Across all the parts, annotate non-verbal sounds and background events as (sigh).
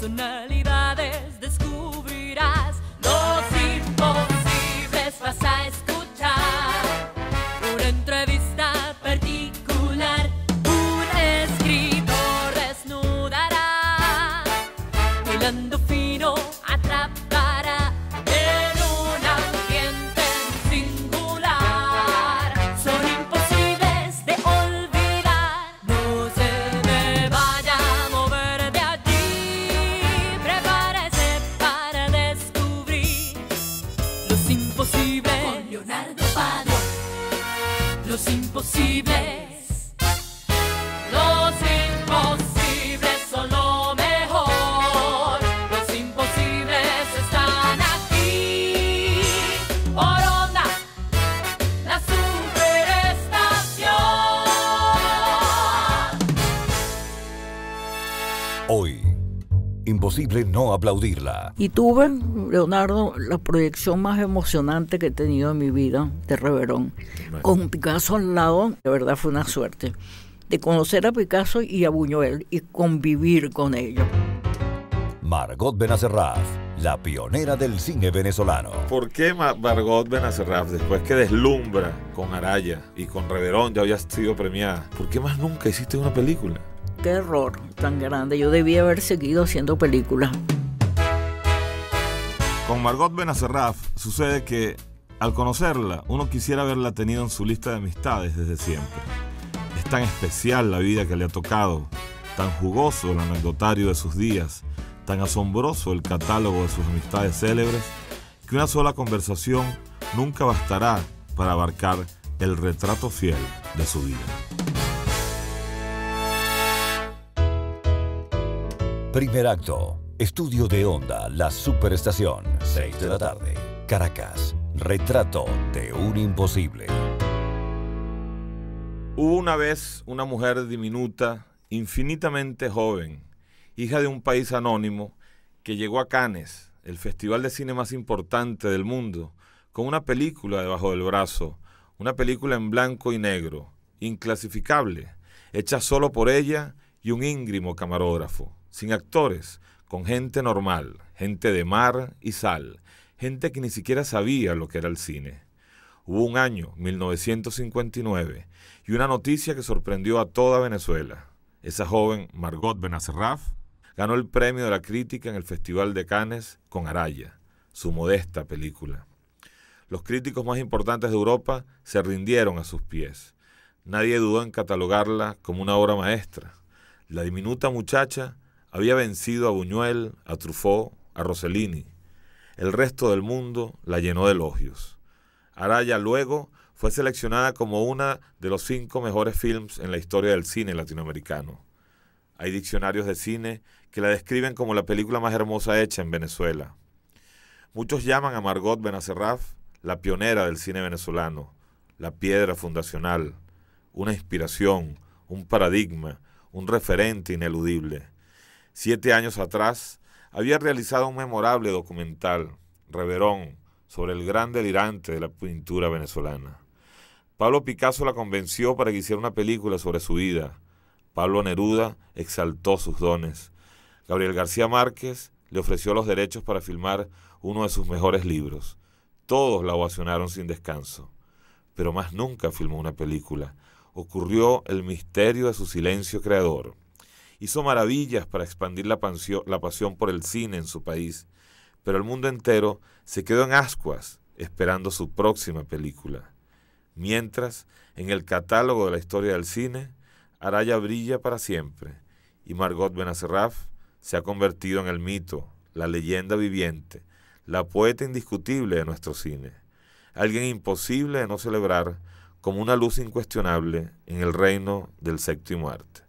personally aplaudirla. Y tuve, Leonardo, la proyección más emocionante que he tenido en mi vida de Reverón. Con Picasso al lado, de verdad fue una suerte de conocer a Picasso y a Buñuel y convivir con ellos. Margot Benacerraf, la pionera del cine venezolano. ¿Por qué Margot Benacerraf, después que deslumbra con Araya y con Reverón, ya había sido premiada, por qué más nunca hiciste una película? Qué error tan grande, yo debía haber seguido haciendo películas. Con Margot Benacerraf sucede que, al conocerla, uno quisiera haberla tenido en su lista de amistades desde siempre. Es tan especial la vida que le ha tocado, tan jugoso el anecdotario de sus días, tan asombroso el catálogo de sus amistades célebres, que una sola conversación nunca bastará para abarcar el retrato fiel de su vida. Primer acto. Estudio de Onda, la Superestación, 6 de la tarde. Caracas, retrato de un imposible. Hubo una vez una mujer diminuta, infinitamente joven, hija de un país anónimo, que llegó a Cannes, el festival de cine más importante del mundo, con una película debajo del brazo, una película en blanco y negro, inclasificable, hecha solo por ella y un íngrimo camarógrafo, sin actores, con gente normal, gente de mar y sal, gente que ni siquiera sabía lo que era el cine. Hubo un año, 1959, y una noticia que sorprendió a toda Venezuela. Esa joven, Margot Benacerraf, ganó el premio de la crítica en el Festival de Cannes con Araya, su modesta película. Los críticos más importantes de Europa se rindieron a sus pies. Nadie dudó en catalogarla como una obra maestra. La diminuta muchacha había vencido a Buñuel, a Truffaut, a Rossellini. El resto del mundo la llenó de elogios. Araya luego fue seleccionada como una de los cinco mejores films en la historia del cine latinoamericano. Hay diccionarios de cine que la describen como la película más hermosa hecha en Venezuela. Muchos llaman a Margot Benacerraf la pionera del cine venezolano, la piedra fundacional, una inspiración, un paradigma, un referente ineludible siete años atrás, había realizado un memorable documental, Reverón, sobre el gran delirante de la pintura venezolana. Pablo Picasso la convenció para que hiciera una película sobre su vida. Pablo Neruda exaltó sus dones. Gabriel García Márquez le ofreció los derechos para filmar uno de sus mejores libros. Todos la ovacionaron sin descanso. Pero más nunca filmó una película. Ocurrió el misterio de su silencio creador. Hizo maravillas para expandir la, pasión por el cine en su país, pero el mundo entero se quedó en ascuas esperando su próxima película. Mientras, en el catálogo de la historia del cine, Araya brilla para siempre y Margot Benacerraf se ha convertido en el mito, la leyenda viviente, la poeta indiscutible de nuestro cine, alguien imposible de no celebrar como una luz incuestionable en el reino del séptimo arte.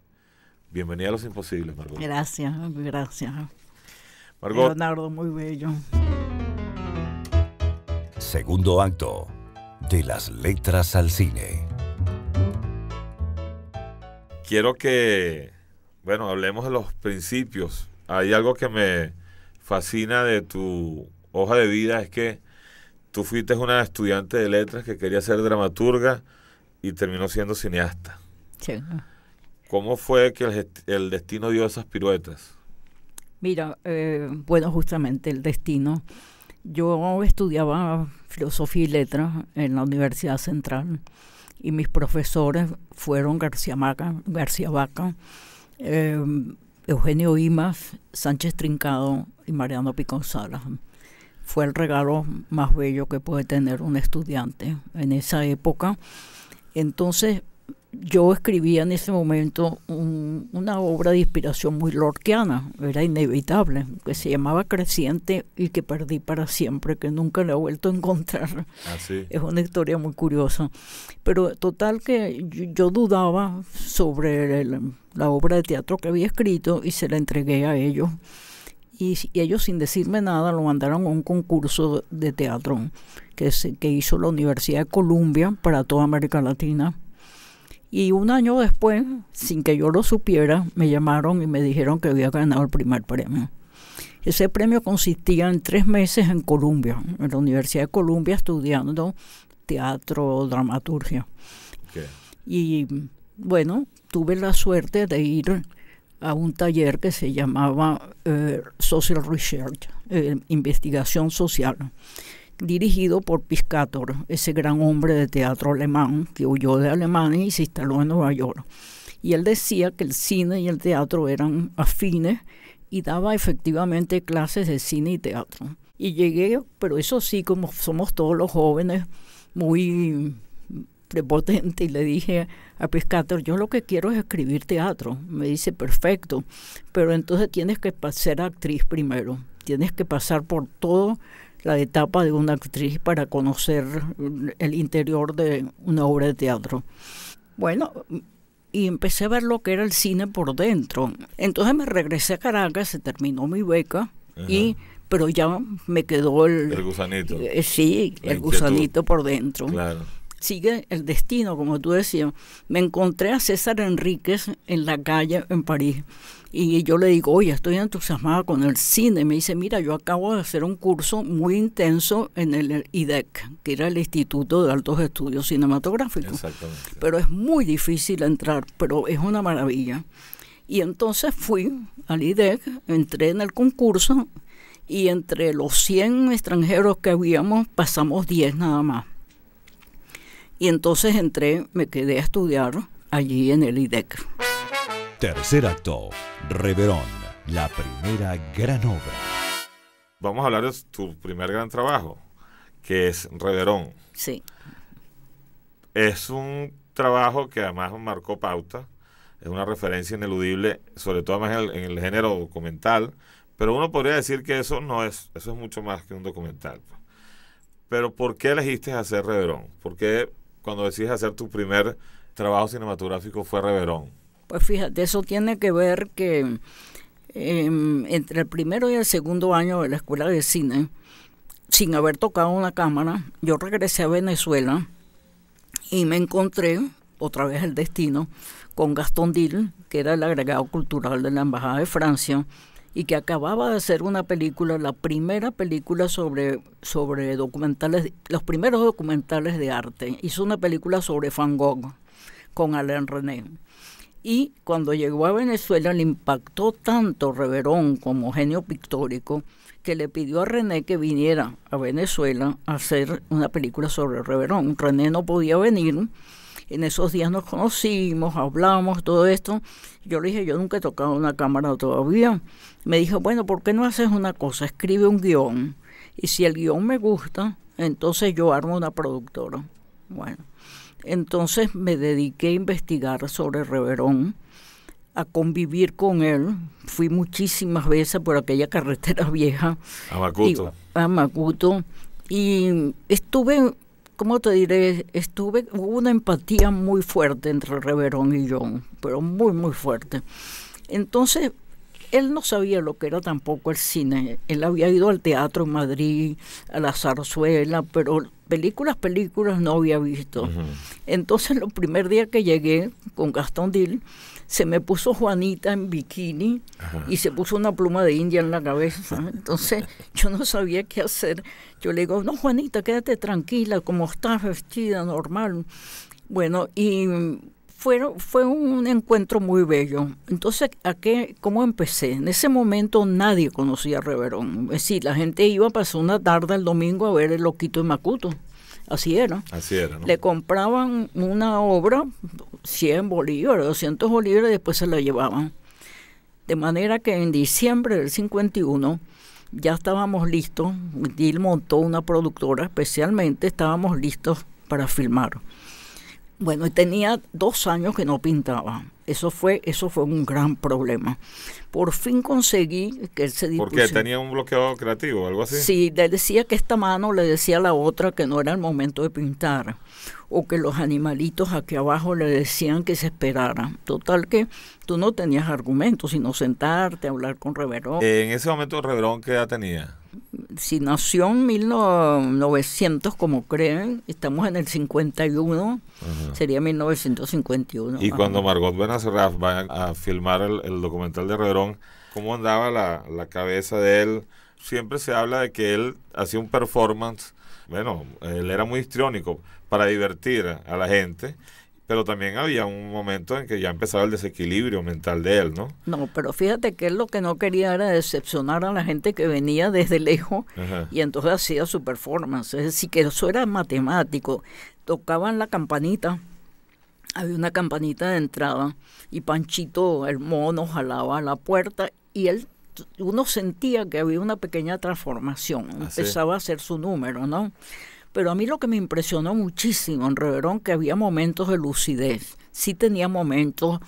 Bienvenida a Los Imposibles, Margot. Gracias, gracias. Margot. Leonardo, muy bello. Segundo acto de las letras al cine. Quiero que, bueno, hablemos de los principios. Hay algo que me fascina de tu hoja de vida, es que tú fuiste una estudiante de letras que quería ser dramaturga y terminó siendo cineasta. Sí. ¿Cómo fue que el, destino dio esas piruetas? Mira, eh, bueno, justamente el destino. Yo estudiaba filosofía y letras en la Universidad Central y mis profesores fueron García, Maca, García Vaca, eh, Eugenio Imas, Sánchez Trincado y Mariano Piconzala. Fue el regalo más bello que puede tener un estudiante en esa época. Entonces, yo escribía en ese momento una obra de inspiración muy lorquiana, era inevitable, que se llamaba Creciente y que perdí para siempre, que nunca la he vuelto a encontrar. Ah, es una historia muy curiosa. Pero total que yo, dudaba sobre la obra de teatro que había escrito y se la entregué a ellos. Y, ellos sin decirme nada lo mandaron a un concurso de teatro que, que hizo la Universidad de Columbia para toda América Latina y un año después, sin que yo lo supiera, me llamaron y me dijeron que había ganado el primer premio. Ese premio consistía en tres meses en Colombia, en la Universidad de Columbia, estudiando teatro, dramaturgia. Y bueno, tuve la suerte de ir a un taller que se llamaba eh, Social Research, eh, investigación social dirigido por Piscator, ese gran hombre de teatro alemán que huyó de Alemania y se instaló en Nueva York. Y él decía que el cine y el teatro eran afines y daba efectivamente clases de cine y teatro. Y llegué, pero eso sí, como somos todos los jóvenes, muy prepotente y le dije a Piscator, yo lo que quiero es escribir teatro. Me dice, perfecto, pero entonces tienes que ser actriz primero, tienes que pasar por todo la etapa de una actriz para conocer el interior de una obra de teatro. Bueno, y empecé a ver lo que era el cine por dentro. Entonces me regresé a Caracas, se terminó mi beca y pero ya me quedó el, el gusanito. Eh, sí, el gusanito por dentro. Claro. Sigue el destino, como tú decías. Me encontré a César Enríquez en la calle en París y yo le digo, oye, estoy entusiasmada con el cine. Me dice, mira, yo acabo de hacer un curso muy intenso en el IDEC, que era el Instituto de Altos Estudios Cinematográficos. Exactamente. Pero es muy difícil entrar, pero es una maravilla. Y entonces fui al IDEC, entré en el concurso y entre los 100 extranjeros que habíamos pasamos 10 nada más. Y entonces entré, me quedé a estudiar allí en el IDEC. Tercer acto, Reverón, la primera gran obra. Vamos a hablar de tu primer gran trabajo, que es Reverón. Sí. Es un trabajo que además marcó pauta, es una referencia ineludible, sobre todo más en el, género documental, pero uno podría decir que eso no es, eso es mucho más que un documental. Pues. Pero ¿por qué elegiste hacer Reverón? ¿Por qué cuando decidiste hacer tu primer trabajo cinematográfico fue Reverón? Pues fíjate, eso tiene que ver que em, entre el primero y el segundo año de la escuela de cine, sin haber tocado una cámara, yo regresé a Venezuela y me encontré, otra vez el destino, con Gastón Dill, que era el agregado cultural de la Embajada de Francia, y que acababa de hacer una película, la primera película sobre, sobre documentales, los primeros documentales de arte. Hizo una película sobre Van Gogh con Alain René. Y cuando llegó a Venezuela le impactó tanto Reverón como genio pictórico que le pidió a René que viniera a Venezuela a hacer una película sobre Reverón. René no podía venir. En esos días nos conocimos, hablamos, todo esto. Yo le dije, yo nunca he tocado una cámara todavía. Me dijo, bueno, ¿por qué no haces una cosa? Escribe un guión. Y si el guión me gusta, entonces yo armo una productora. Bueno, entonces me dediqué a investigar sobre Reverón, a convivir con él. Fui muchísimas veces por aquella carretera (laughs) vieja. A Macuto. Y, a Macuto. Y estuve, ¿cómo te diré? Estuve, hubo una empatía muy fuerte entre Reverón y yo, pero muy, muy fuerte. Entonces, él no sabía lo que era tampoco el cine. Él había ido al teatro en Madrid, a la zarzuela, pero películas, películas no había visto. Entonces, el primer día que llegué con Gastón Dil se me puso Juanita en bikini y se puso una pluma de india en la cabeza. (laughs) Entonces yo no sabía qué hacer. Yo le digo, no, Juanita, quédate tranquila, como estás vestida, normal. Bueno, y fue un encuentro muy bello. Entonces, ¿a qué, ¿cómo empecé? En ese momento nadie conocía a Reverón. Es decir, la gente iba a pasar una tarde el domingo a ver el Loquito de Macuto. Así era. Así era Le compraban una obra, 100 bolívares, 200 bolívares, y después se la llevaban. De manera que en diciembre del 51 ya estábamos listos. Gil montó una productora especialmente, estábamos listos para filmar. Bueno, tenía dos años que no pintaba. Eso fue, eso fue un gran problema. Por fin conseguí que él se dispusiera. Porque tenía un bloqueado creativo, algo así. Sí, le decía que esta mano le decía a la otra que no era el momento de pintar. O que los animalitos aquí abajo le decían que se esperara. Total que tú no tenías argumentos, sino sentarte, a hablar con Reverón. Eh, en ese momento, Reverón, ¿qué edad tenía? si nació en 1900, como creen, estamos en el 51, sería 1951. Y cuando Margot Benazraf va a filmar el, documental de Redrón, ¿cómo andaba la, la, cabeza de él? Siempre se habla de que él hacía un performance, bueno, él era muy histriónico para divertir a la gente pero también había un momento en que ya empezaba el desequilibrio mental de él, ¿no? No, pero fíjate que él lo que no quería era decepcionar a la gente que venía desde lejos y entonces hacía su performance. Es decir, que eso era matemático. Tocaban la campanita, había una campanita de entrada y Panchito, el mono, jalaba la puerta y él uno sentía que había una pequeña transformación, ah, empezaba a hacer su número, ¿no? Pero a mí lo que me impresionó muchísimo en Reverón, que había momentos de lucidez, sí tenía momentos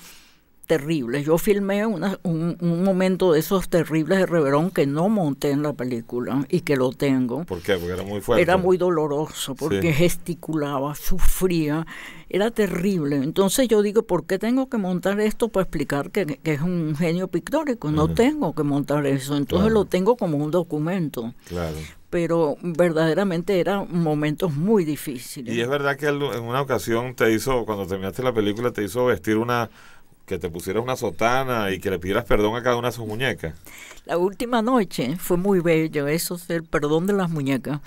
terribles. Yo filmé un, momento de esos terribles de Reverón que no monté en la película y que lo tengo. ¿Por qué? Porque era muy fuerte. Era muy doloroso, porque gesticulaba, sufría, era terrible. Entonces yo digo, ¿por qué tengo que montar esto para explicar que, es un genio pictórico? No tengo que montar eso, entonces lo tengo como un documento. Claro pero verdaderamente eran momentos muy difíciles. Y es verdad que en una ocasión te hizo, cuando terminaste la película, te hizo vestir una, que te pusieras una sotana y que le pidieras perdón a cada una de sus muñecas. La última noche fue muy bello, eso es el perdón de las muñecas.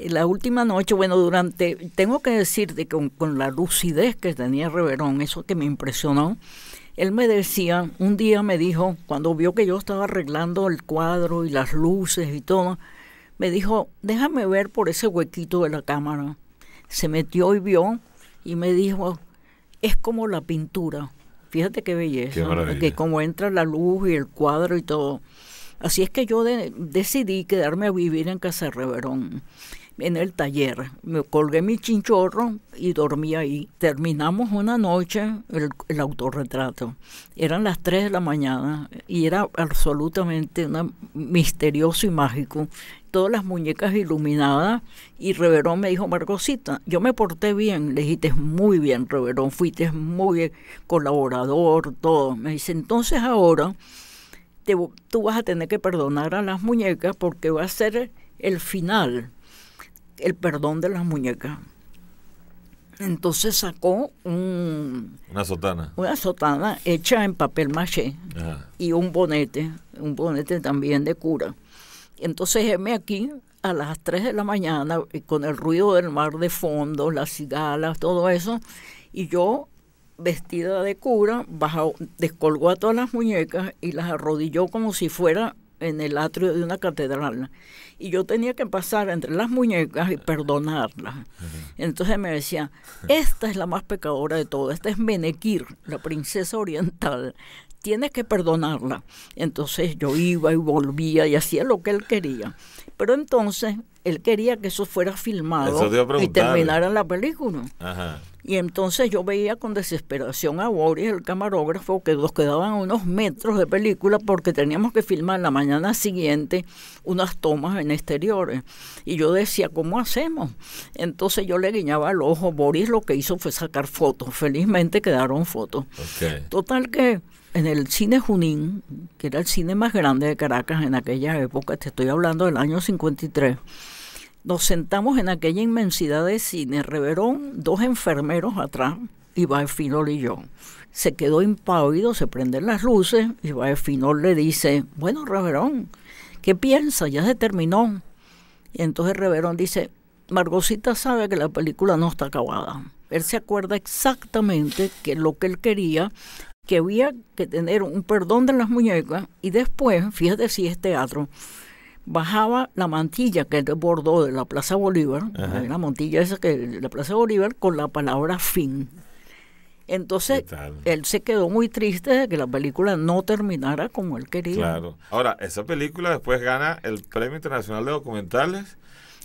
la última noche, bueno, durante, tengo que decirte que con, la lucidez que tenía Reverón, eso que me impresionó, él me decía, un día me dijo, cuando vio que yo estaba arreglando el cuadro y las luces y todo, me dijo, déjame ver por ese huequito de la cámara. Se metió y vio y me dijo, es como la pintura. Fíjate qué belleza, qué que como entra la luz y el cuadro y todo. Así es que yo decidí quedarme a vivir en Casa Reverón en el taller. Me colgué mi chinchorro y dormí ahí. Terminamos una noche el, autorretrato. Eran las 3 de la mañana y era absolutamente misterioso y mágico. Todas las muñecas iluminadas y Reverón me dijo, Marcosita... yo me porté bien. Le dijiste muy bien, Reverón, fuiste muy colaborador, todo. Me dice, entonces ahora... tú vas a tener que perdonar a las muñecas porque va a ser el final el perdón de las muñecas. Entonces sacó una sotana. Una sotana hecha en papel maché y un bonete, un bonete también de cura. Entonces heme aquí a las 3 de la mañana con el ruido del mar de fondo, las cigalas, todo eso, y yo vestida de cura, bajó, descolgó a todas las muñecas y las arrodilló como si fuera en el atrio de una catedral y yo tenía que pasar entre las muñecas y ah. perdonarlas. Entonces me decía, esta es la más pecadora de todas, esta es Menekir, la princesa oriental, tienes que perdonarla. Entonces yo iba y volvía y hacía lo que él quería. Pero entonces él quería que eso fuera filmado y terminara la película. Ajá. Y entonces yo veía con desesperación a Boris, el camarógrafo, que nos quedaban unos metros de película porque teníamos que filmar la mañana siguiente unas tomas en exteriores. Y yo decía, ¿cómo hacemos? Entonces yo le guiñaba el ojo. Boris lo que hizo fue sacar fotos. Felizmente quedaron fotos. Total que en el cine Junín, que era el cine más grande de Caracas en aquella época, te estoy hablando del año 53 nos sentamos en aquella inmensidad de cine, Reverón, dos enfermeros atrás, y Finol y yo. Se quedó impávido, se prenden las luces, y Finol le dice, bueno, Reverón, ¿qué piensa? Ya se terminó. Y entonces Reverón dice, Margosita sabe que la película no está acabada. Él se acuerda exactamente que lo que él quería, que había que tener un perdón de las muñecas, y después, fíjate si es teatro, bajaba la mantilla que es de bordo de la Plaza Bolívar, eh, la mantilla esa que la Plaza Bolívar, con la palabra fin. Entonces, él se quedó muy triste de que la película no terminara como él quería. Claro. Ahora, esa película después gana el Premio Internacional de Documentales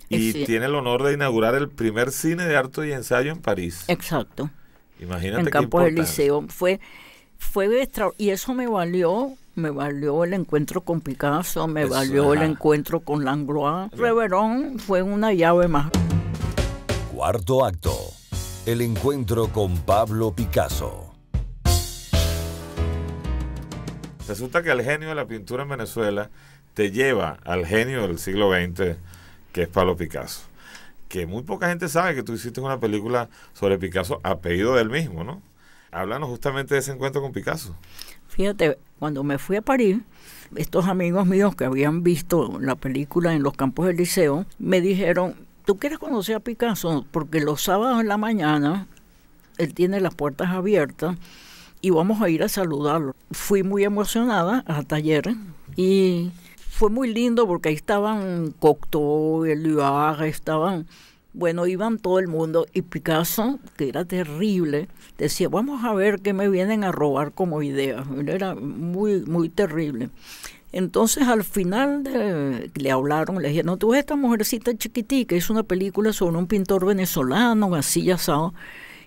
y tiene el honor de inaugurar el primer cine de arte y ensayo en París. Exacto. Imagínate en Campos liceo fue fue extra y eso me valió me valió el encuentro con Picasso, me valió el encuentro con Langlois. Reverón fue una llave más. Cuarto acto, el encuentro con Pablo Picasso. Resulta que el genio de la pintura en Venezuela te lleva al genio del siglo XX, que es Pablo Picasso. Que muy poca gente sabe que tú hiciste una película sobre Picasso a pedido del mismo, ¿no? Háblanos justamente de ese encuentro con Picasso. Fíjate, cuando me fui a París, estos amigos míos que habían visto la película en los campos del liceo, me dijeron, ¿tú quieres conocer a Picasso? Porque los sábados en la mañana él tiene las puertas abiertas y vamos a ir a saludarlo. Fui muy emocionada hasta taller y fue muy lindo porque ahí estaban Cocteau, Eluard, estaban bueno, iban todo el mundo y Picasso, que era terrible, decía, vamos a ver qué me vienen a robar como idea. Era muy, muy terrible. Entonces al final le hablaron, le dijeron, no, tú ves esta mujercita chiquitica, es una película sobre un pintor venezolano, así ya sabes.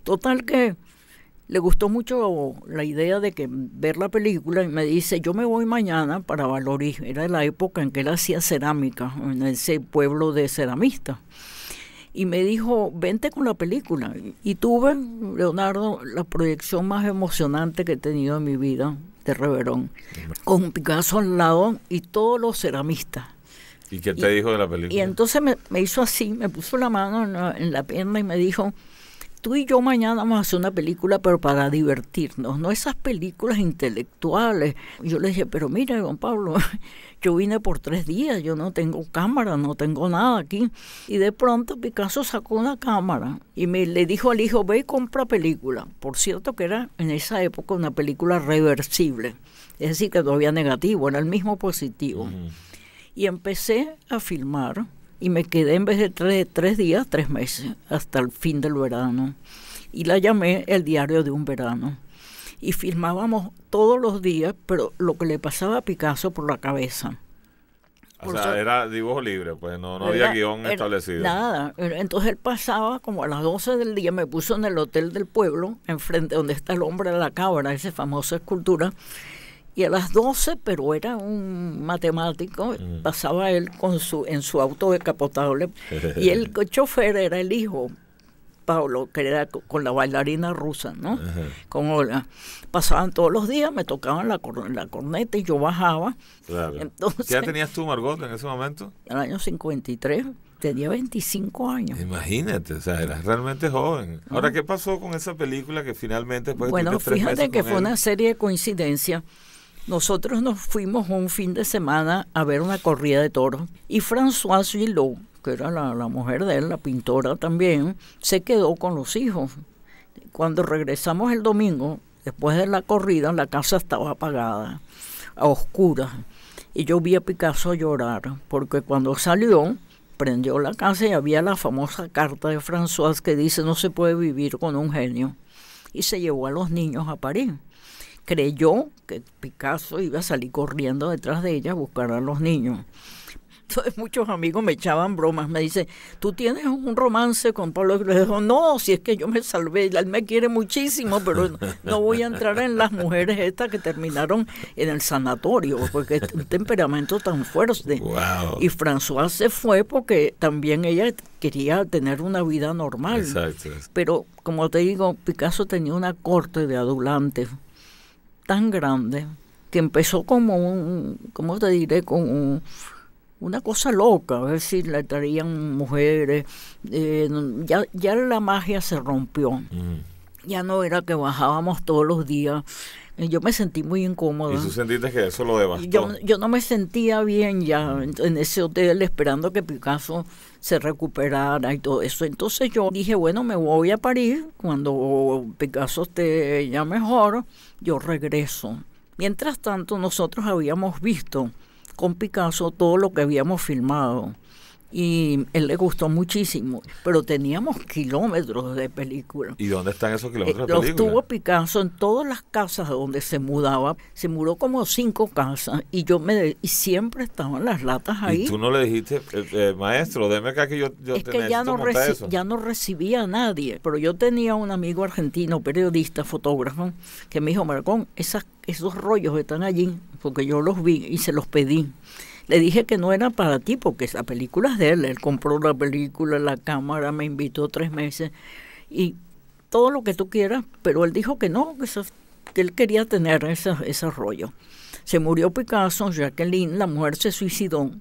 Total que le gustó mucho la idea de que ver la película y me dice, yo me voy mañana para Valorís. Era la época en que él hacía cerámica, en ese pueblo de ceramistas y me dijo, vente con la película. Y tuve, Leonardo, la proyección más emocionante que he tenido en mi vida de Reverón, con Picasso al lado y todos los ceramistas. ¿Y qué te dijo de la película? Y entonces me, hizo así, me puso la mano en la pierna y me dijo, tú y yo mañana vamos a hacer una película, pero para divertirnos, no esas películas intelectuales. Yo le dije, pero mira, don Pablo, (laughs) yo vine por tres días, yo no tengo cámara, no tengo nada aquí. Y de pronto Picasso sacó una cámara y me le dijo al hijo, ve y compra película. Por cierto que era en esa época una película reversible, es decir, que todavía negativo, era el mismo positivo. Y empecé a filmar y me quedé en vez de tres, días, tres meses, hasta el fin del verano. Y la llamé el diario de un verano. Y filmábamos todos los días, pero lo que le pasaba a Picasso por la cabeza. O sea, era dibujo libre, pues no, no había guión establecido. Nada. Entonces él pasaba como a las 12 del día, me puso en el hotel del pueblo, enfrente donde está el hombre de la cabra, esa famosa escultura, y a las 12, pero era un matemático, mm. pasaba él con su, en su auto decapotable y el (laughs) chofer era el hijo, Pablo, que era con la bailarina rusa, ¿no? Con Olga. Pasaban todos los días, me tocaban la, la corneta y yo bajaba. ¿Qué edad tenías tú, Margot, en ese momento? En el año 53 tenía 25 años. Imagínate, o sea, eras realmente joven. Ahora, ¿qué pasó con esa película que finalmente... Bueno, fíjate que fue una serie de coincidencias. Nosotros nos fuimos un fin de semana a ver una corrida de toros y Françoise Gillot, que era la, mujer de él, la pintora también, se quedó con los hijos. Cuando regresamos el domingo, después de la corrida, la casa estaba apagada, a oscuras. Y yo vi a Picasso llorar, porque cuando salió, prendió la casa y había la famosa carta de Françoise que dice no se puede vivir con un genio. Y se llevó a los niños a París creyó que Picasso iba a salir corriendo detrás de ella a buscar a los niños. Entonces muchos amigos me echaban bromas, me dice tú tienes un romance con Pablo Le digo, no, si es que yo me salvé, él me quiere muchísimo, pero no voy a entrar en las mujeres estas que terminaron en el sanatorio, porque es un temperamento tan fuerte. Y François se fue porque también ella quería tener una vida normal. Pero como te digo, Picasso tenía una corte de adulantes tan grande que empezó como un, ¿cómo te diré? Con una cosa loca, es decir, le traían mujeres, eh, ya, la magia se rompió. Mm. Ya no era que bajábamos todos los días eh, yo me sentí muy incómodo. ¿Y tú sentiste que eso lo devastó? Yo, yo no me sentía bien ya en ese hotel esperando que Picasso se recuperara y todo eso. Entonces yo dije, bueno, me voy a París, cuando Picasso esté ya mejor, yo regreso. Mientras tanto, nosotros habíamos visto con Picasso todo lo que habíamos filmado y él le gustó muchísimo, pero teníamos kilómetros de película. ¿Y dónde están esos kilómetros de eh, películas? Los tuvo Picasso en todas las casas donde se mudaba, se mudó como cinco casas y yo me y siempre estaban las latas ahí. ¿Y tú no le dijiste, eh, eh, maestro, déme acá que yo, yo es que ya no, ya no recibía a nadie, pero yo tenía un amigo argentino, periodista, fotógrafo, que me dijo, Marcón, esas, esos rollos están allí, porque yo los vi y se los pedí. Le dije que no era para ti porque esa película es de él. Él compró la película, la cámara, me invitó tres meses y todo lo que tú quieras, pero él dijo que no, que, él quería tener ese, ese rollo. Se murió Picasso, Jacqueline, la mujer se suicidó.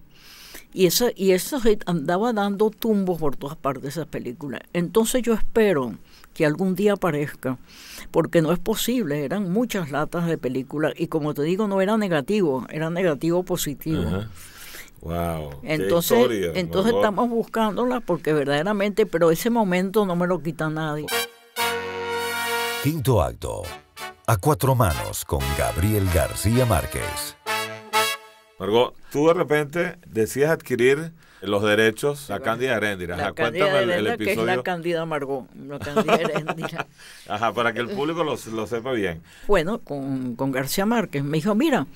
Y, esa, y eso andaba dando tumbos por todas partes esa película. Entonces yo espero que algún día aparezca, porque no es posible, eran muchas latas de película, y como te digo, no era negativo, era negativo positivo. Wow. Entonces, entonces estamos buscándola porque verdaderamente, pero ese momento no me lo quita nadie. Quinto acto. A cuatro manos con Gabriel García Márquez. Margot, tú de repente decías adquirir los derechos, la Candida Heréndira. La el, episodio. que es la Candida Margot, la Candida (laughs) Heréndira. Ajá, para que el público lo, sepa bien. Bueno, con, García Márquez. Me dijo, mira,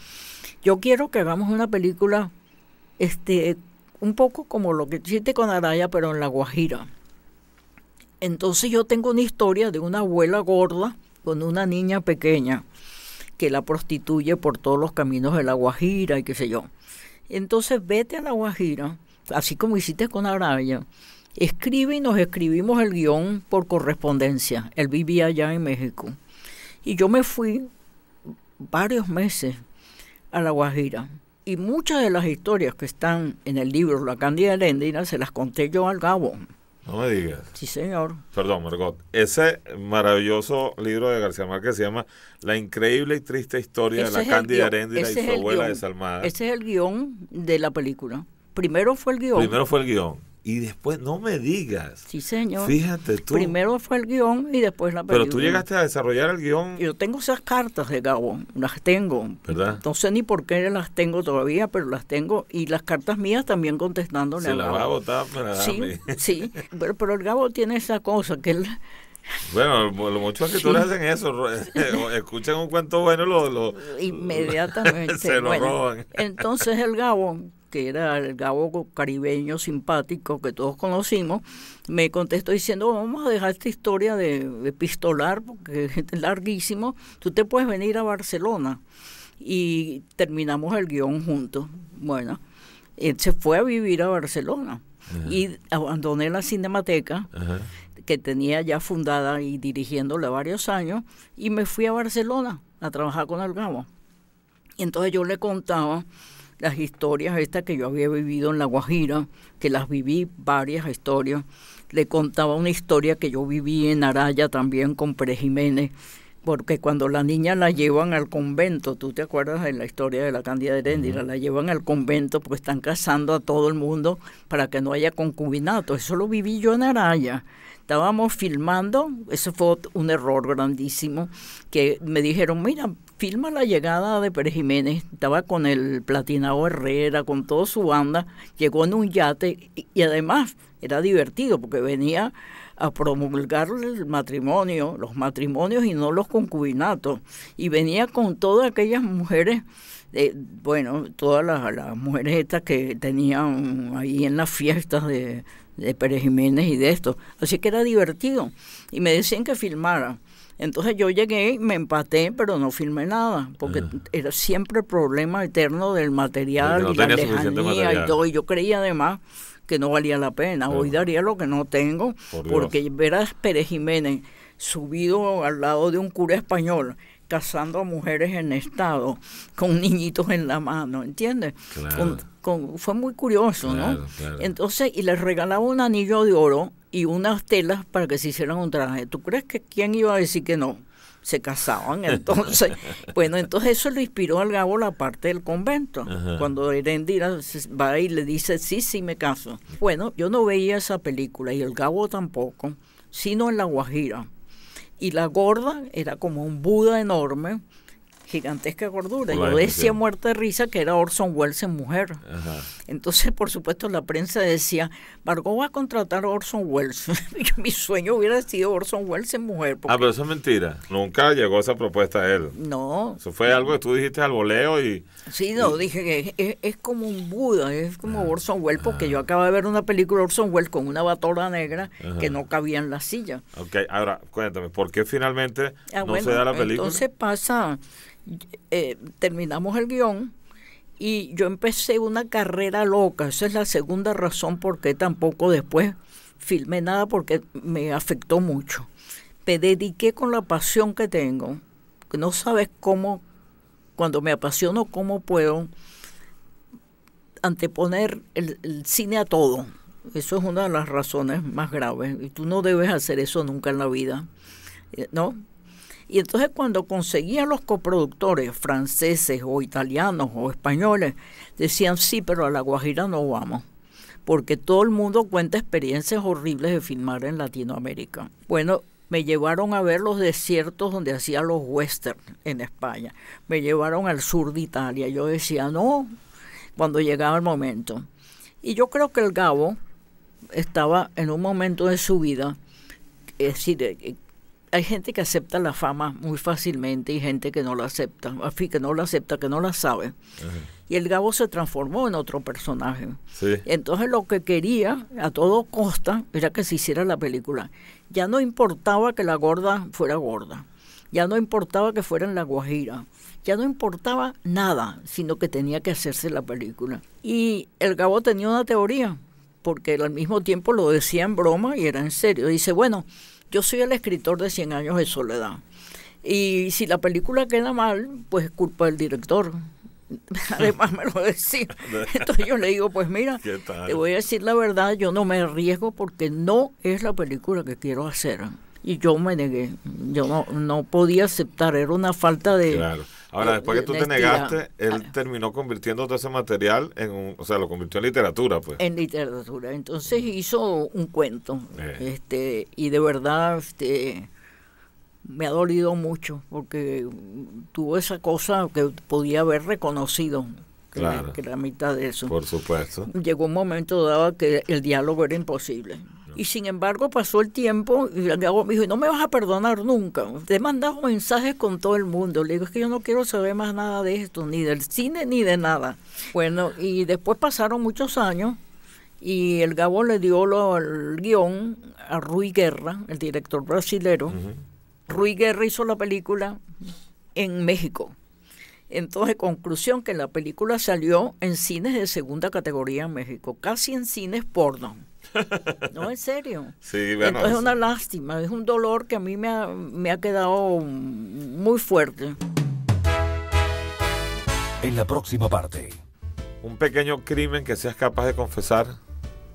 yo quiero que hagamos una película este, un poco como lo que hiciste con Araya, pero en La Guajira. Entonces yo tengo una historia de una abuela gorda con una niña pequeña que la prostituye por todos los caminos de La Guajira y qué sé yo. Entonces vete a La Guajira así como hiciste con Araya, escribe y nos escribimos el guión por correspondencia. Él vivía allá en México. Y yo me fui varios meses a La Guajira. Y muchas de las historias que están en el libro La Cándida Arendina se las conté yo al Gabo. No me digas. Sí, señor. Perdón, Margot. Ese maravilloso libro de García Márquez se llama La increíble y triste historia de la Cándida Arendina y su abuela desalmada. Ese es el guión de la película. Primero fue el guión. Primero fue el guión. Y después, no me digas. Sí, señor. Fíjate tú. Primero fue el guión y después la película. Pero tú llegaste a desarrollar el guión. Yo tengo esas cartas de Gabón, las tengo. ¿Verdad? No sé ni por qué las tengo todavía, pero las tengo. Y las cartas mías también contestándole Se a la va a botar para Sí, sí. Pero, el Gabón tiene esa cosa que él... Bueno, los que tú le hacen eso, eh, escuchan un cuento bueno, lo, lo inmediatamente (laughs) se lo roban. Entonces el Gabón que era el gabo caribeño simpático que todos conocimos, me contestó diciendo, vamos a dejar esta historia de, pistolar, porque (laughs) es larguísimo, tú te puedes venir a Barcelona. Y terminamos el guión juntos. Bueno, él se fue a vivir a Barcelona y abandoné la cinemateca. que tenía ya fundada y dirigiéndola varios años, y me fui a Barcelona a trabajar con el Gabo. Y entonces yo le contaba las historias estas que yo había vivido en La Guajira, que las viví varias historias. Le contaba una historia que yo viví en Araya también con Pérez Jiménez, porque cuando la niña la llevan al convento, tú te acuerdas de la historia de la Candida de Heréndira, la llevan al convento porque están casando a todo el mundo para que no haya concubinato. Eso lo viví yo en Araya. Estábamos filmando, eso fue un error grandísimo, que me dijeron, mira, filma la llegada de Pérez Jiménez, estaba con el Platinado Herrera, con toda su banda, llegó en un yate y, además era divertido porque venía a promulgar el matrimonio, los matrimonios y no los concubinatos. Y venía con todas aquellas mujeres, eh, bueno, todas las, mujeres estas que tenían ahí en las fiestas de, de Pérez Jiménez y de esto. Así que era divertido. Y me decían que filmara. Entonces yo llegué, me empaté, pero no firmé nada, porque ah. era siempre el problema eterno del material, y la y todo. Y yo creía además que no valía la pena. Hoy daría lo que no tengo, porque verás Pérez Jiménez subido al lado de un cura español casando a mujeres en estado, con niñitos en la mano, ¿entiendes? fue muy curioso, ¿no? Entonces, y les regalaba un anillo de oro y unas telas para que se hicieran un traje. ¿Tú crees que quién iba a decir que no? Se casaban (laughs) entonces. bueno, entonces eso le inspiró al Gabo la parte del convento. Cuando Erendira va y le dice, sí, sí, me caso. Bueno, yo no veía esa película y el Gabo tampoco, sino en La Guajira. Y la gorda era como un Buda enorme, gigantesca gordura. yo decía muerte de risa que era Orson Welles en mujer. Entonces, por supuesto, la prensa decía, Margot va a contratar a Orson Welles. (laughs) Mi sueño hubiera sido Orson Welles en mujer. Ah, pero eso es mentira. Nunca llegó esa propuesta a él. No. Eso fue algo que tú dijiste al voleo y... Sí, no, dije que es, como un Buda, es como ah, Orson Welles, porque yo ah. acabo de ver una película de Orson Welles con una batora negra que no cabía en la silla. Ok, ahora cuéntame, ¿por qué finalmente ah, no se da la película? Entonces pasa, eh, terminamos el guión y yo empecé una carrera loca. Esa es la segunda razón por qué tampoco después filmé nada porque me afectó mucho. Me dediqué con la pasión que tengo. Que no sabes cómo, cuando me apasiono, cómo puedo anteponer el, el cine a todo. Eso es una de las razones más graves. Y tú no debes hacer eso nunca en la vida. Eh, ¿No? Y entonces cuando conseguían los coproductores franceses o italianos o españoles, decían, sí, pero a La Guajira no vamos porque todo el mundo cuenta experiencias horribles de filmar en Latinoamérica. Bueno, me llevaron a ver los desiertos donde hacía los western en España, me llevaron al sur de Italia, yo decía no cuando llegaba el momento. Y yo creo que el Gabo estaba en un momento de su vida, es decir, eh, hay gente que acepta la fama muy fácilmente y gente que no la acepta, así que no la acepta, que no la sabe. Y el Gabo se transformó en otro personaje. Entonces lo que quería a todo costa era que se hiciera la película. Ya no importaba que la gorda fuera gorda, ya no importaba que fuera en La Guajira, ya no importaba nada, sino que tenía que hacerse la película. Y el Gabo tenía una teoría, porque al mismo tiempo lo decía en broma y era en serio. Dice, bueno, yo soy el escritor de Cien años de soledad. Y si la película queda mal, pues es culpa del director. (laughs) Además me lo decía. (laughs) Entonces yo le digo, pues mira, te voy a decir la verdad, yo no me arriesgo porque no es la película que quiero hacer. Y yo me negué, yo no, no podía aceptar, era una falta de... Ahora, eh, después que tú te negaste, él terminó convirtiendo todo ese material en o sea, lo convirtió en literatura, pues. En literatura. Entonces hizo un cuento. Eh. Este, y de verdad, este me ha dolido mucho porque tuvo esa cosa que podía haber reconocido que, claro. la, que la mitad de eso. Por supuesto. Llegó un momento dado que el diálogo era imposible. Y sin embargo pasó el tiempo y el Gabo me dijo, no me vas a perdonar nunca. Te he mandado mensajes con todo el mundo. Le digo, es que yo no quiero saber más nada de esto, ni del cine ni de nada. Bueno, y después pasaron muchos años y el Gabo le dio lo, el guión a Rui Guerra, el director brasilero. Rui Guerra hizo la película en México. Entonces, conclusión que la película salió en cines de segunda categoría en México, casi en cines porno. (laughs) No, en serio. Sí, es una lástima, es un dolor que a mí me ha, quedado muy fuerte. En la próxima parte. Un pequeño crimen que seas capaz de confesar.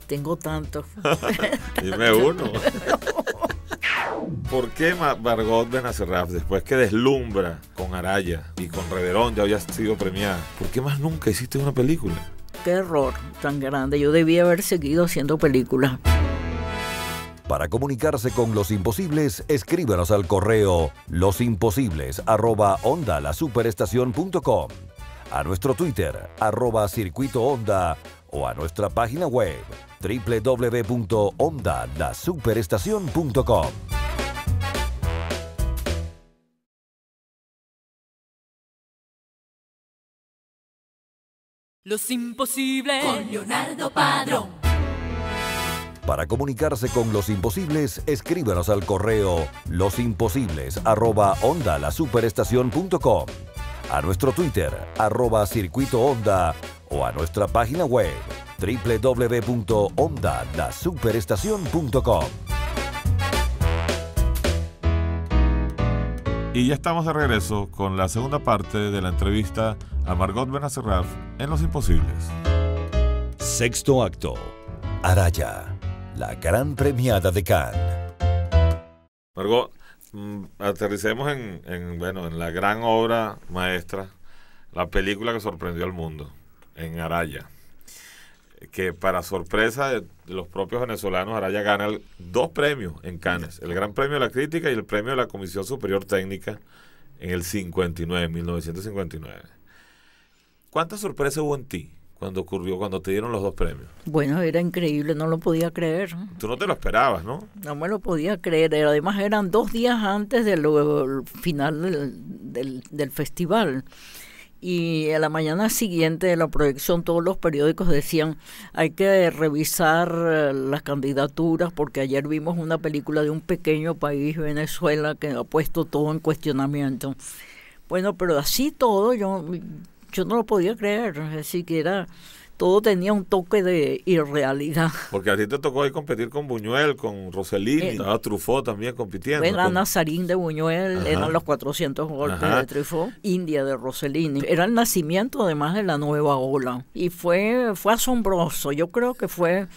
Tengo tantos. (laughs) Dime uno. (laughs) ¿Por qué Margot Benacerraf, después que deslumbra con Araya y con Reverón, ya había sido premiada, ¿por qué más nunca hiciste una película? error tan grande. Yo debía haber seguido haciendo películas. Para comunicarse con Los Imposibles, escríbanos al correo losimposibles@ondalasuperestacion.com, a nuestro Twitter, arroba Circuito Onda, o a nuestra página web, www.ondalasuperestacion.com Los Imposibles con Leonardo Padrón. Para comunicarse con Los Imposibles, escríbanos al correo losimposibles@ondalasuperestacion.com, a nuestro Twitter arroba circuito onda o a nuestra página web www.ondalasuperestacion.com. Y ya estamos de regreso con la segunda parte de la entrevista a Margot Benacerraf en Los Imposibles. Sexto acto. Araya, la gran premiada de Cannes. Margot, mm, aterricemos en, en la gran obra maestra, la película que sorprendió al mundo, en Araya que para sorpresa de los propios venezolanos, Araya gana dos premios en Cannes, el Gran Premio de la Crítica y el Premio de la Comisión Superior Técnica en el 59, 1959. ¿Cuánta sorpresa hubo en ti cuando ocurrió, cuando te dieron los dos premios? Bueno, era increíble, no lo podía creer. Tú no te lo esperabas, ¿no? No me lo podía creer, además eran dos días antes del final del, del festival y a la mañana siguiente de la proyección todos los periódicos decían hay que revisar eh, las candidaturas porque ayer vimos una película de un pequeño país, Venezuela, que ha puesto todo en cuestionamiento. Bueno, pero así todo yo, yo no lo podía creer, siquiera todo tenía un toque de irrealidad. (laughs) Porque a ti te tocó ahí competir con Buñuel, con Rossellini, eh, estaba Truffaut también compitiendo. Era Nazarín de Buñuel, eran los 400 golpes de Truffaut, India de Rossellini. Era el nacimiento además de la nueva ola. Y fue, fue asombroso, yo creo que fue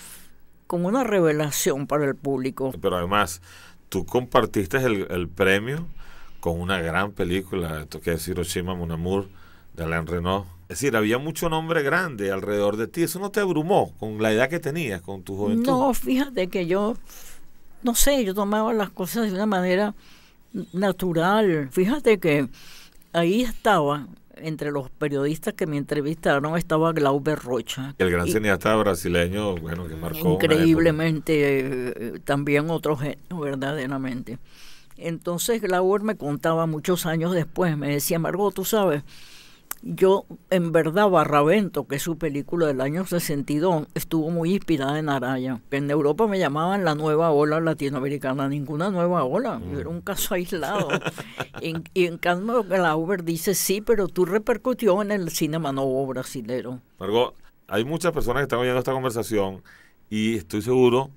como una revelación para el público. Pero además, tú compartiste el, premio con una gran película, esto que es Hiroshima Munamur de la Renault. Es decir, había mucho nombre grande alrededor de ti. ¿Eso no te abrumó con la edad que tenías, con tu juventud? No, fíjate que yo, no sé, yo tomaba las cosas de una manera natural. Fíjate que ahí estaba, entre los periodistas que me entrevistaron, estaba Glauber Rocha. El gran cineasta brasileño, bueno, que marcó. Increíblemente, eh, también otro verdaderamente. Entonces Glauber me contaba muchos años después, me decía, Margot, tú sabes yo en verdad Barravento, que es su película del año 62, estuvo muy inspirada en Araya. En Europa me llamaban la nueva ola latinoamericana, ninguna nueva ola, mm. era un caso aislado. (laughs) y en cambio Glauber dice, sí, pero tú repercutió en el cine nuevo brasilero. Margot, hay muchas personas que están oyendo esta conversación y estoy seguro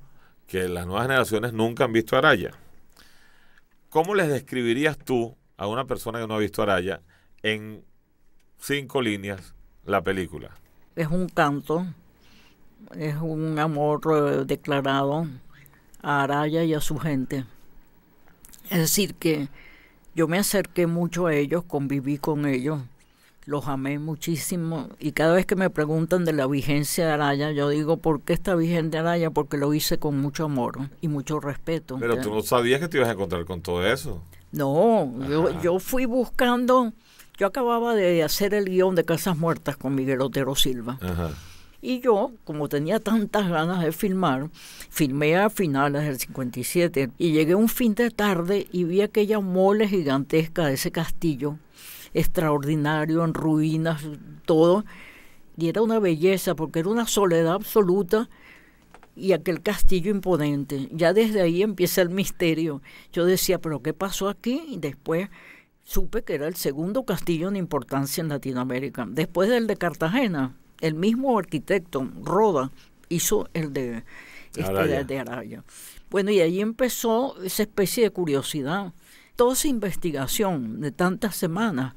que las nuevas generaciones nunca han visto Araya. ¿Cómo les describirías tú a una persona que no ha visto Araya en cinco líneas la película. Es un canto, es un amor eh, declarado a Araya y a su gente. Es decir, que yo me acerqué mucho a ellos, conviví con ellos, los amé muchísimo y cada vez que me preguntan de la vigencia de Araya, yo digo, ¿por qué está vigente Araya? Porque lo hice con mucho amor y mucho respeto. Pero tú no sabías que te ibas a encontrar con todo eso. No, yo, fui buscando yo acababa de hacer el guión de Casas Muertas con Miguel Otero Silva. Y yo, como tenía tantas ganas de filmar, filmé a finales del 57 y llegué un fin de tarde y vi aquella mole gigantesca de ese castillo, extraordinario, en ruinas, todo. Y era una belleza porque era una soledad absoluta y aquel castillo imponente. Ya desde ahí empieza el misterio. Yo decía, pero ¿qué pasó aquí? Y después supe que era el segundo castillo en importancia en Latinoamérica. Después del de Cartagena, el mismo arquitecto, Roda, hizo el de, este, de Araya. Bueno, y ahí empezó esa especie de curiosidad. Toda esa investigación de tantas semanas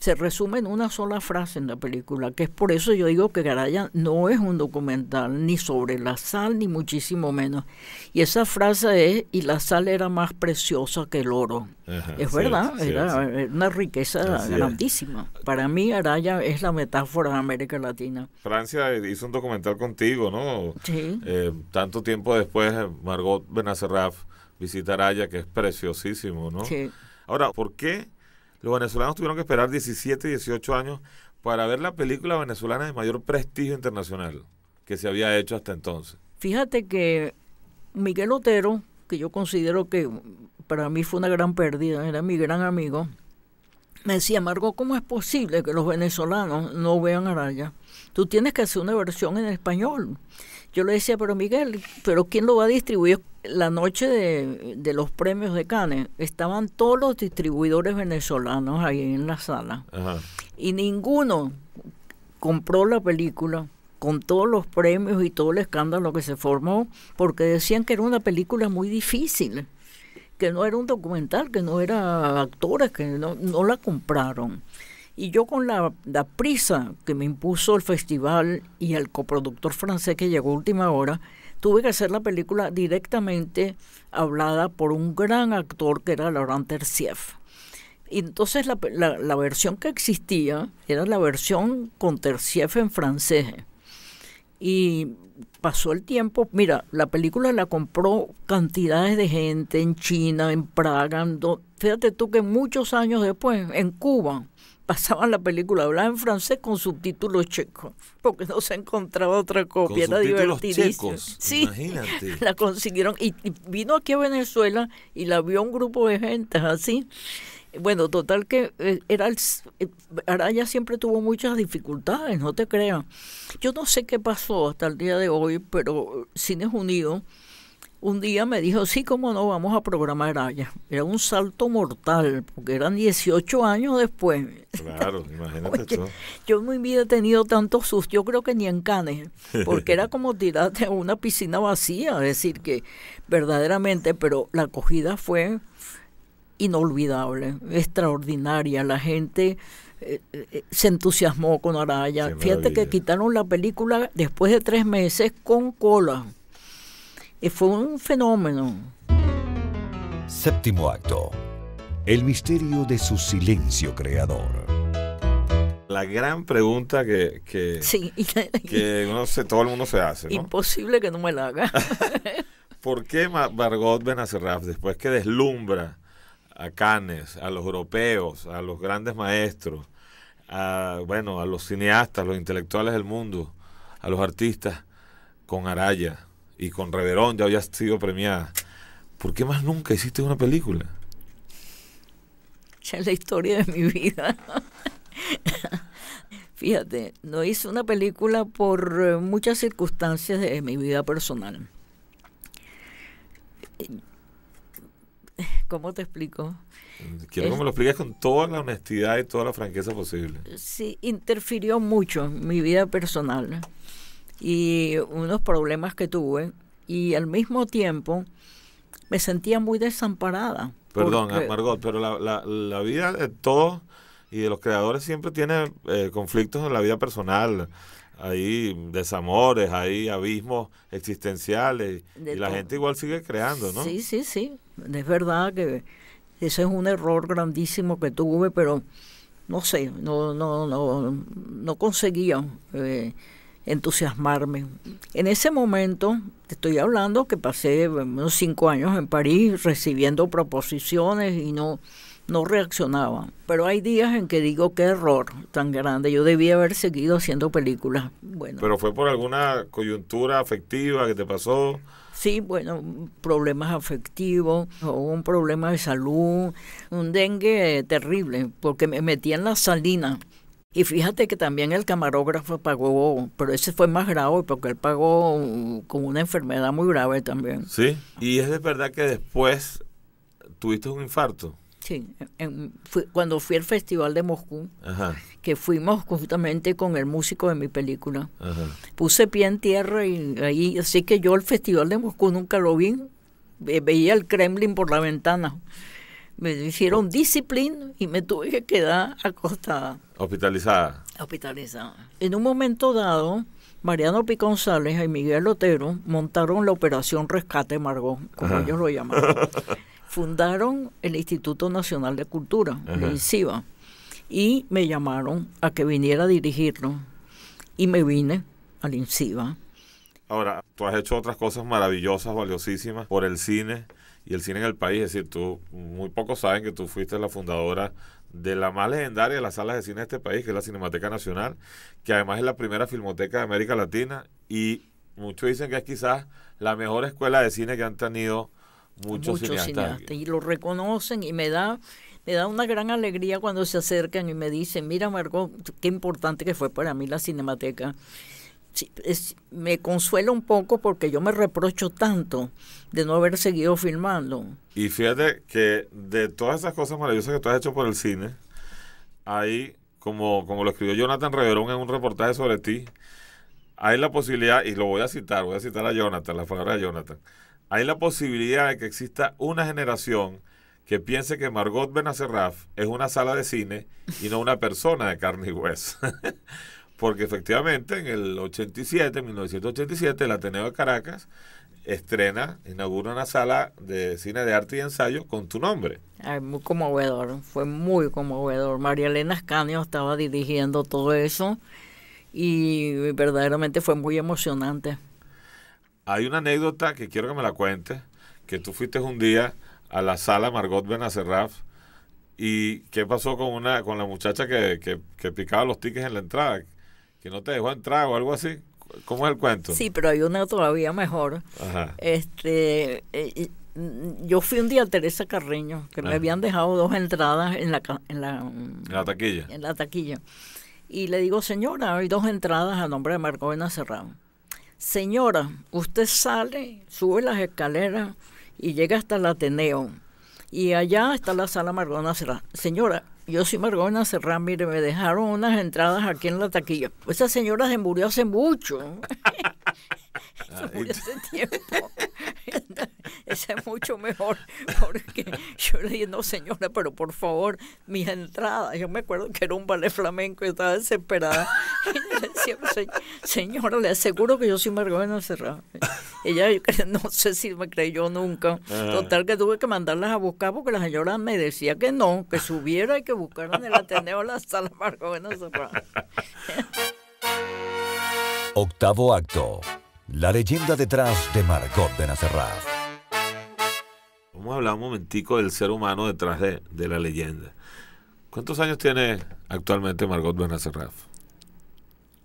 se resume en una sola frase en la película, que es por eso yo digo que Garaya no es un documental ni sobre la sal, ni muchísimo menos. Y esa frase es, y la sal era más preciosa que el oro. es verdad, era, una riqueza grandísima. Para mí Araya es la metáfora de América Latina. Francia hizo un documental contigo, ¿no? Sí. Eh, tanto tiempo después, Margot Benacerraf visita Araya, que es preciosísimo, ¿no? Sí. Ahora, ¿por qué los venezolanos tuvieron que esperar 17, 18 años para ver la película venezolana de mayor prestigio internacional que se había hecho hasta entonces. Fíjate que Miguel Otero, que yo considero que para mí fue una gran pérdida, era mi gran amigo, me decía, Amargo ¿cómo es posible que los venezolanos no vean Araya? Tú tienes que hacer una versión en español. Yo le decía, pero Miguel, ¿pero quién lo va a distribuir? La noche de, los premios de Cannes estaban todos los distribuidores venezolanos ahí en la sala. Y ninguno compró la película con todos los premios y todo el escándalo que se formó, porque decían que era una película muy difícil, que no era un documental, que no era actores, que no la compraron. Y yo con la, prisa que me impuso el festival y el coproductor francés que llegó a última hora, tuve que hacer la película directamente hablada por un gran actor que era Laurent Tercief. Y entonces la, versión que existía era la versión con Tercief en francés. Y pasó el tiempo. Mira, la película la compró cantidades de gente en China, en Praga. fíjate tú que muchos años después, en Cuba, pasaban la película hablaba en francés con subtítulos checos, porque no se encontraba otra copia, era divertidísimo. imagínate. (laughs) la consiguieron y, vino aquí a Venezuela y la vio un grupo de gente así. Bueno, total que eh, era el, eh, Araya siempre tuvo muchas dificultades, no te creas. Yo no sé qué pasó hasta el día de hoy, pero eh, Cines Unidos un día me dijo, sí, cómo no, vamos a programar Araya. Era un salto mortal, porque eran 18 años después. Claro, (laughs) imagínate Yo en mi he tenido tantos susto, yo creo que ni en canes, (laughs) porque era como tirarte a una piscina vacía, es decir, que verdaderamente, pero la acogida fue inolvidable, extraordinaria. La gente eh, eh, eh, se entusiasmó con Araya. Fíjate que quitaron la película después de tres meses con cola. Eh, fue un fenómeno. Séptimo acto. El misterio de su silencio creador. La gran pregunta que, que, sí. que uno sé, todo el mundo se hace. Imposible que no me la haga. (laughs) ¿Por qué Margot Benacerraf, después que deslumbra a Cannes, a los europeos, a los grandes maestros, bueno, a los cineastas, a los intelectuales del mundo, a los artistas, con Araya, y con Reverón ya había sido premiada. ¿Por qué más nunca hiciste una película? es la historia de mi vida. (laughs) Fíjate, no hice una película por eh, muchas circunstancias de mi vida personal. Eh, ¿Cómo te explico? Quiero que me lo expliques con toda la honestidad y toda la franqueza posible. Sí, interfirió mucho en mi vida personal y unos problemas que tuve y al mismo tiempo me sentía muy desamparada. Perdón, Margot, pero la, vida de todos y de los creadores siempre tiene eh, conflictos en la vida personal. Hay desamores, hay abismos existenciales y la gente igual sigue creando, ¿no? Sí, sí, sí. Es verdad que ese es un error grandísimo que tuve, pero no sé, no, no, no, no conseguía. Eh, entusiasmarme. En ese momento, te estoy hablando que pasé unos cinco años en París recibiendo proposiciones y no, no reaccionaba. Pero hay días en que digo, qué error tan grande, yo debía haber seguido haciendo películas. Bueno. Pero fue por alguna coyuntura afectiva que te pasó. Sí, bueno, problemas afectivos, un problema de salud, un dengue terrible, porque me metí en la salina y fíjate que también el camarógrafo pagó, pero ese fue más grave porque él pagó mm, con una enfermedad muy grave también. Sí, y es de verdad que después tuviste un infarto. Sí, cuando fui al Festival de Moscú, que fuimos justamente con el músico de mi película, puse pie en tierra y ahí, así que yo el Festival de Moscú nunca lo vi, veía el Kremlin por la ventana me hicieron disciplina y me tuve que quedar acostada. Hospitalizada. Hospitalizada. En un momento dado, Mariano P. González y Miguel Lotero montaron la Operación Rescate Margot, como ellos lo llamaron. (laughs) Fundaron el Instituto Nacional de Cultura, el INCIBA, y me llamaron a que viniera a dirigirlo. Y me vine al INCIBA. Ahora, tú has hecho otras cosas maravillosas, valiosísimas, por el cine y el cine en el país. Es decir, tú, muy pocos saben que tú fuiste la fundadora de la más legendaria de las salas de cine de este país, que es la Cinemateca Nacional, que además es la primera filmoteca de América Latina y muchos dicen que es quizás la mejor escuela de cine que han tenido muchos, muchos cineastas. y lo reconocen y me da me da una gran alegría cuando se acercan y me dicen, mira Marco, qué importante que fue para mí la Cinemateca me consuela un poco porque yo me reprocho tanto de no haber seguido filmando. Y fíjate que de todas esas cosas maravillosas que tú has hecho por el cine, hay, como, como lo escribió Jonathan Reverón en un reportaje sobre ti, hay la posibilidad, y lo voy a citar, voy a citar a Jonathan, la palabra de Jonathan, hay la posibilidad de que exista una generación que piense que Margot Benacerraf es una sala de cine y no una persona de carne y hueso. (laughs) porque efectivamente en el 87, 1987, el Ateneo de Caracas estrena, inaugura una sala de cine de arte y ensayo con tu nombre. muy conmovedor, fue muy conmovedor. María Elena Escanio estaba dirigiendo todo eso y verdaderamente fue muy emocionante. Hay una anécdota que quiero que me la cuentes, que tú fuiste un día a la sala Margot Benacerraf y qué pasó con una con la muchacha que, que, que picaba los tickets en la entrada que no te dejó entrar o algo así. ¿Cómo es el cuento? Sí, pero hay una todavía mejor. Este, eh, mm, yo fui un día a Teresa Carreño, que me habían dejado dos entradas en la, mm, en la, taquilla. En la taquilla. Y le digo, señora, hay dos entradas a nombre de Marcovena Serrano. Señora, usted sale, sube las escaleras y llega hasta el Ateneo. Y allá está la sala Margona Serrano. Señora, yo soy Margona mire, me dejaron unas entradas aquí en la taquilla. Esa señora se murió hace mucho. (laughs) Ah, (laughs) tiempo. (laughs) (laughs) Ese es mucho mejor porque yo le dije, no señora, pero por favor, mi entrada, Yo me acuerdo que era un ballet flamenco y estaba desesperada. señora, le aseguro que yo soy Margarita Cerrada. Ella no sé si me creyó nunca. Ah. Total que tuve que mandarlas a buscar porque la señora me decía que no, que subiera y que buscaran el Ateneo la sala Cerrada. Octavo acto. La leyenda detrás de Margot de Vamos a hablar un momentico del ser humano detrás de, la leyenda. ¿Cuántos años tiene actualmente Margot Benacerraf?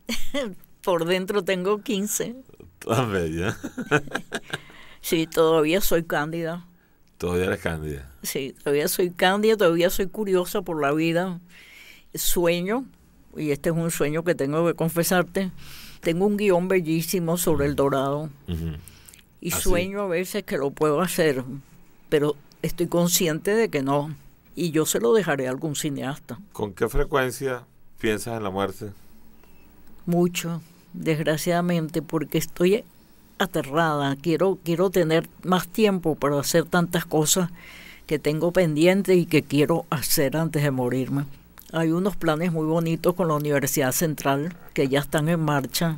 (laughs) Por dentro tengo 15. Todavía bella. (laughs) sí, todavía soy cándida. Todavía eres cándida. Sí, todavía soy cándida, todavía soy curiosa por la vida. Sueño, y este es un sueño que tengo que confesarte, tengo un guión bellísimo sobre el dorado y sueño a veces que lo puedo hacer, pero estoy consciente de que no. Y yo se lo dejaré a algún cineasta. ¿Con qué frecuencia piensas en la muerte? Mucho, desgraciadamente, porque estoy aterrada. Quiero, quiero tener más tiempo para hacer tantas cosas que tengo pendiente y que quiero hacer antes de morirme. Hay unos planes muy bonitos con la Universidad Central que ya están en marcha.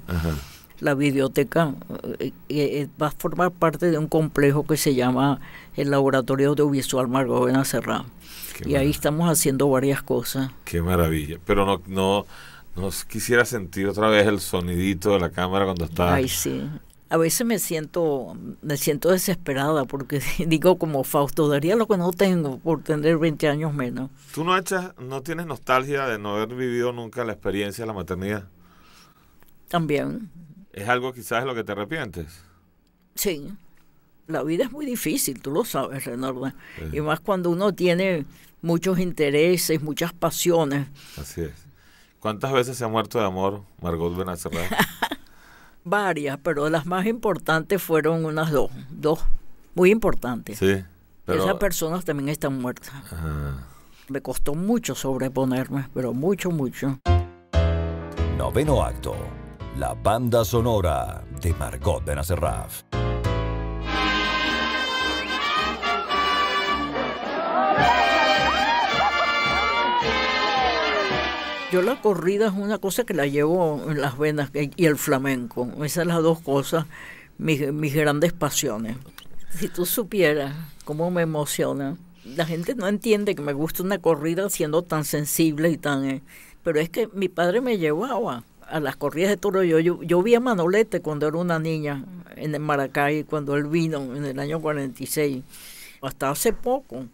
La biblioteca eh, eh, eh, va a formar parte de un complejo que se llama el Laboratorio Audiovisual Visual Serrano. y ahí estamos haciendo varias cosas. Qué maravilla. Pero no, no, no quisiera sentir otra vez el sonidito de la cámara cuando está. Ay, sí a veces me siento, me siento desesperada porque (laughs) digo como Fausto, daría lo que no tengo por tener 20 años menos. ¿Tú no, echas, no tienes nostalgia de no haber vivido nunca la experiencia de la maternidad? También. ¿Es algo quizás de lo que te arrepientes? Sí. La vida es muy difícil, tú lo sabes, Renorda. Y más cuando uno tiene muchos intereses, muchas pasiones. Así es. ¿Cuántas veces se ha muerto de amor Margot Benacerra? (laughs) varias, pero las más importantes fueron unas dos, dos muy importantes. Sí, Esas personas también están muertas. Me costó mucho sobreponerme, pero mucho, mucho. Noveno acto, la banda sonora de Margot Benacerraf. Yo la corrida es una cosa que la llevo en las venas eh, y el flamenco. Esas son las dos cosas, mis, grandes pasiones. Si tú supieras cómo me emociona. La gente no entiende que me gusta una corrida siendo tan sensible y tan... Eh, pero es que mi padre me llevaba a las corridas de toro. Yo, yo, yo, vi a Manolete cuando era una niña en el Maracay, cuando él vino en el año 46, hasta hace poco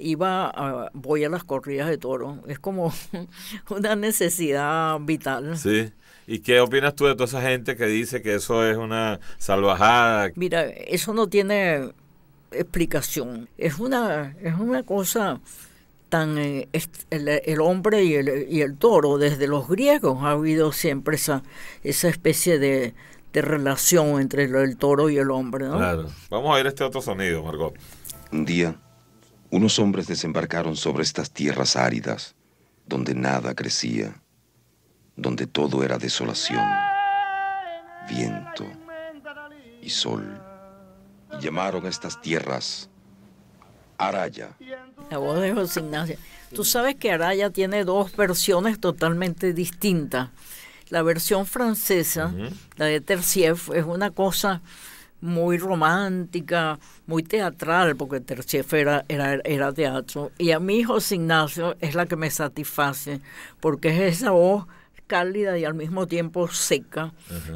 iba a, voy a las corridas de toro. Es como (laughs) una necesidad vital. Sí. ¿Y qué opinas tú de toda esa gente que dice que eso es una salvajada? Mira, eso no tiene explicación. Es una, es una cosa tan... Eh, el, hombre y el, y el, toro, desde los griegos ha habido siempre esa, esa especie de, relación entre el, toro y el hombre. Vamos a ver este otro sonido, Margot. Un día unos hombres desembarcaron sobre estas tierras áridas, donde nada crecía, donde todo era desolación, viento y sol. Y llamaron a estas tierras Araya. La voz de José Ignacio. Tú sabes que Araya tiene dos versiones totalmente distintas. La versión francesa, la de Tercier, es una cosa muy romántica, muy teatral, porque Terchef era, era, teatro. Y a mi José Ignacio es la que me satisface, porque es esa voz cálida y al mismo tiempo seca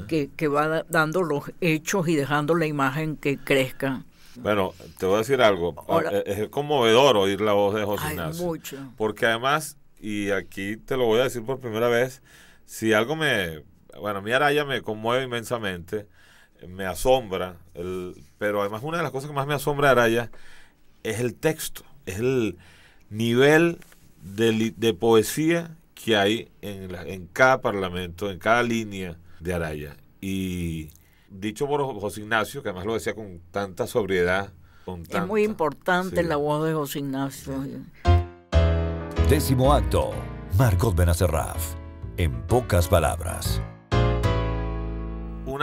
que, va dando los hechos y dejando la imagen que crezca. Bueno, te voy a decir algo. Ah, es conmovedor oír la voz de José Ignacio. Mucho. Porque además, y aquí te lo voy a decir por primera vez, si algo me. Bueno, mi araya me conmueve inmensamente me asombra, el, pero además una de las cosas que más me asombra de Araya es el texto, es el nivel de, poesía que hay en, cada parlamento, en cada línea de Araya. Y dicho por José Ignacio, que además lo decía con tanta sobriedad. es muy importante la voz de José Ignacio. Décimo acto, Marcos Benacerraf, en pocas palabras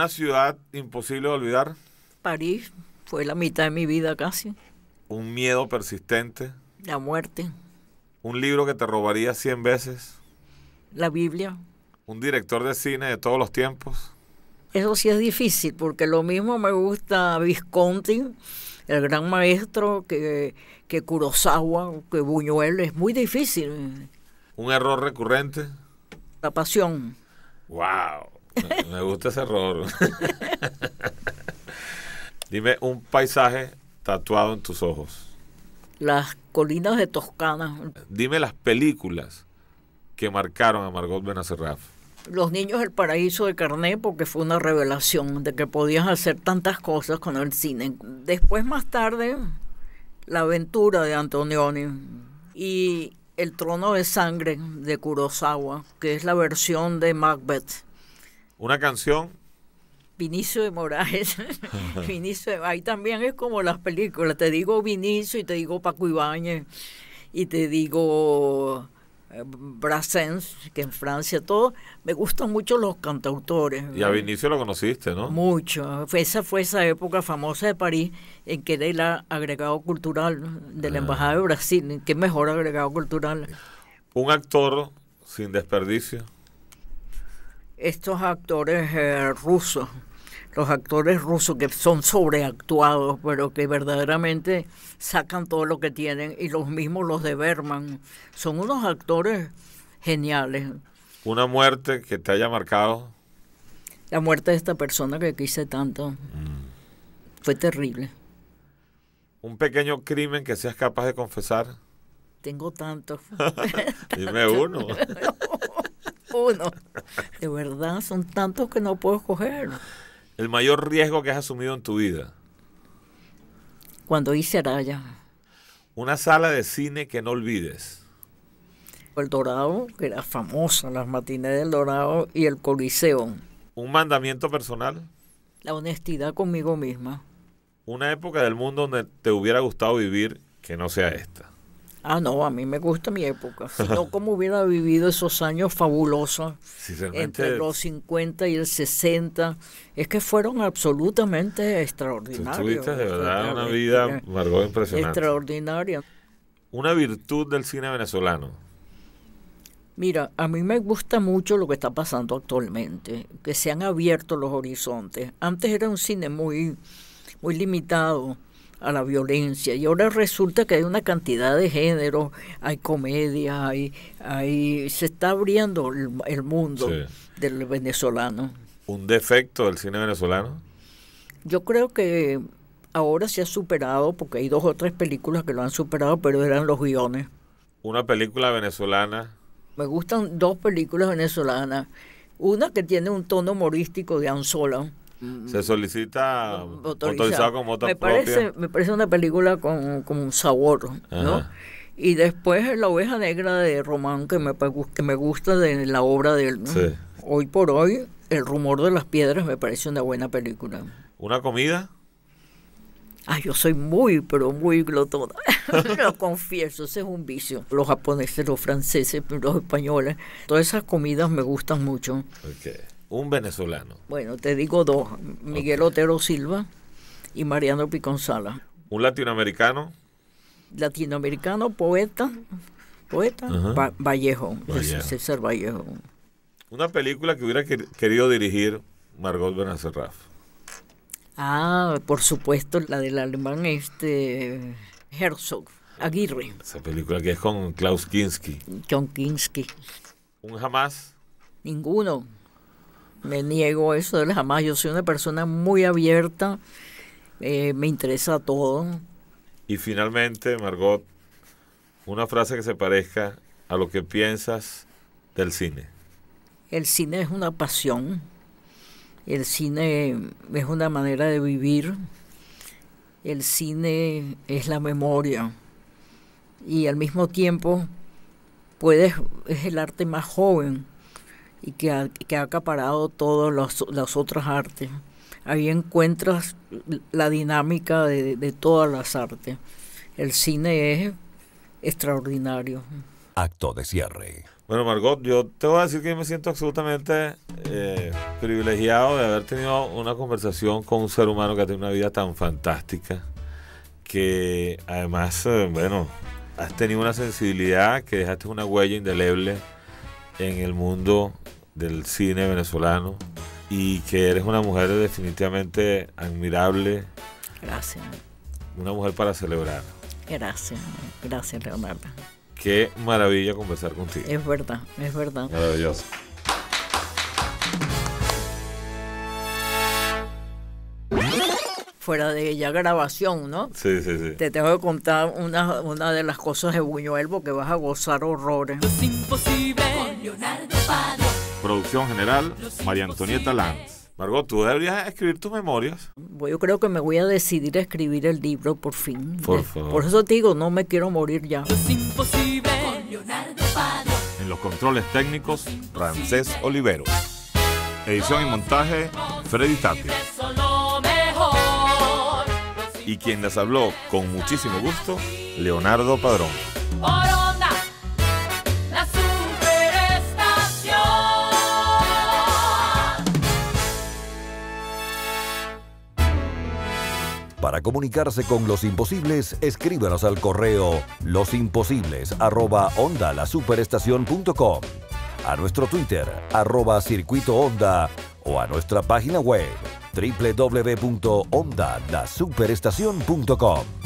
una ciudad imposible de olvidar. París, fue la mitad de mi vida casi. Un miedo persistente. La muerte. Un libro que te robaría 100 veces. La Biblia. Un director de cine de todos los tiempos. Eso sí es difícil, porque lo mismo me gusta Visconti, el gran maestro, que, que Kurosawa, que Buñuel. Es muy difícil. Un error recurrente. La pasión. ¡Wow! Me gusta ese error. Dime un paisaje tatuado en tus ojos. Las colinas de Toscana. Dime las películas que marcaron a Margot Benacerraf. Los niños del paraíso de Carné, porque fue una revelación de que podías hacer tantas cosas con el cine. Después, más tarde, La aventura de Antonioni y El trono de sangre de Kurosawa, que es la versión de Macbeth una canción. Vinicio de Morales. (laughs) ahí también es como las películas. Te digo Vinicio y te digo Paco Ibáñez y te digo eh, Brassens, que en Francia, todo. Me gustan mucho los cantautores. Y a Vinicio lo conociste, ¿no? Mucho. Esa fue esa época famosa de París en que era el agregado cultural de la ah. Embajada de Brasil. ¿Qué mejor agregado cultural? Un actor sin desperdicio estos actores eh, rusos, los actores rusos que son sobreactuados, pero que verdaderamente sacan todo lo que tienen, y los mismos los de Berman, son unos actores geniales. ¿Una muerte que te haya marcado? La muerte de esta persona que quise tanto mm. fue terrible. ¿Un pequeño crimen que seas capaz de confesar? Tengo tantos. (laughs) Dime uno. (laughs) De verdad, son tantos que no puedo escoger. El mayor riesgo que has asumido en tu vida. Cuando hice Araya. Una sala de cine que no olvides. El Dorado, que era famosa, las matines del Dorado y el Coliseo. Un mandamiento personal. La honestidad conmigo misma. Una época del mundo donde te hubiera gustado vivir que no sea esta. Ah, no, a mí me gusta mi época. Si no, (laughs) ¿cómo hubiera vivido esos años fabulosos entre los 50 y el 60? Es que fueron absolutamente extraordinarios. de verdad una vida, eh, Margot, impresionante. Extraordinaria. Una virtud del cine venezolano. Mira, a mí me gusta mucho lo que está pasando actualmente, que se han abierto los horizontes. Antes era un cine muy, muy limitado a la violencia. Y ahora resulta que hay una cantidad de género, hay comedia, hay, hay, se está abriendo el, mundo del venezolano. ¿Un defecto del cine venezolano? Yo creo que ahora se ha superado, porque hay dos o tres películas que lo han superado, pero eran los guiones. ¿Una película venezolana? Me gustan dos películas venezolanas. Una que tiene un tono humorístico de Anzola, se solicita autorizado, con me parece, Me parece una película con, un sabor, ¿no? Y después La oveja negra de Román, que me, que me gusta de la obra de él. Hoy por hoy, El rumor de las piedras me parece una buena película. ¿Una comida? Ah, yo soy muy, pero muy glotona. (laughs) lo confieso, ese es un vicio. Los japoneses, los franceses, los españoles, todas esas comidas me gustan mucho. Okay. Un venezolano. Bueno, te digo dos, Miguel Otero Silva y Mariano Piconsala. ¿Un latinoamericano? Latinoamericano, poeta, poeta, Vallejo, César Vallejo. Una película que hubiera querido dirigir Margot Benacerraf. Ah, por supuesto, la del alemán este Herzog, Aguirre. Esa película que es con Klaus Kinski. John Kinski. ¿Un jamás? Ninguno me niego a eso jamás. Yo soy una persona muy abierta, eh, me interesa todo. Y finalmente, Margot, una frase que se parezca a lo que piensas del cine. El cine es una pasión, el cine es una manera de vivir, el cine es la memoria y al mismo tiempo puedes, es el arte más joven y que ha, acaparado todas las, otras artes. Ahí encuentras la dinámica de, todas las artes. El cine es extraordinario. Acto de cierre. Bueno, Margot, yo te voy a decir que me siento absolutamente eh, privilegiado de haber tenido una conversación con un ser humano que ha tenido una vida tan fantástica, que además, eh, bueno, has tenido una sensibilidad, que dejaste una huella indeleble en el mundo del cine venezolano y que eres una mujer definitivamente admirable. Gracias. Una mujer para celebrar. Gracias, gracias Leonardo. Qué maravilla conversar contigo. Es verdad, es verdad. Maravilloso. fuera de ya grabación, ¿no? Sí, sí, sí. Te tengo que contar una, una de las cosas de Buñuel porque vas a gozar horrores. Es imposible. Leonardo Producción general, María Antonieta Lanz. Margot, tú deberías escribir tus memorias. Yo creo que me voy a decidir a escribir el libro por fin. Por eh, eso te digo, no me quiero morir ya. Es con Leonardo En los controles técnicos, Ramsés Olivero. Edición y montaje, Freddy Tapia. Y quien les habló con muchísimo gusto, Leonardo Padrón. Para comunicarse con Los Imposibles, escríbanos al correo losimposibles@ondalasuperestacion.com, a nuestro Twitter, arroba Circuito o a nuestra página web, www.ondalasuperestación.com.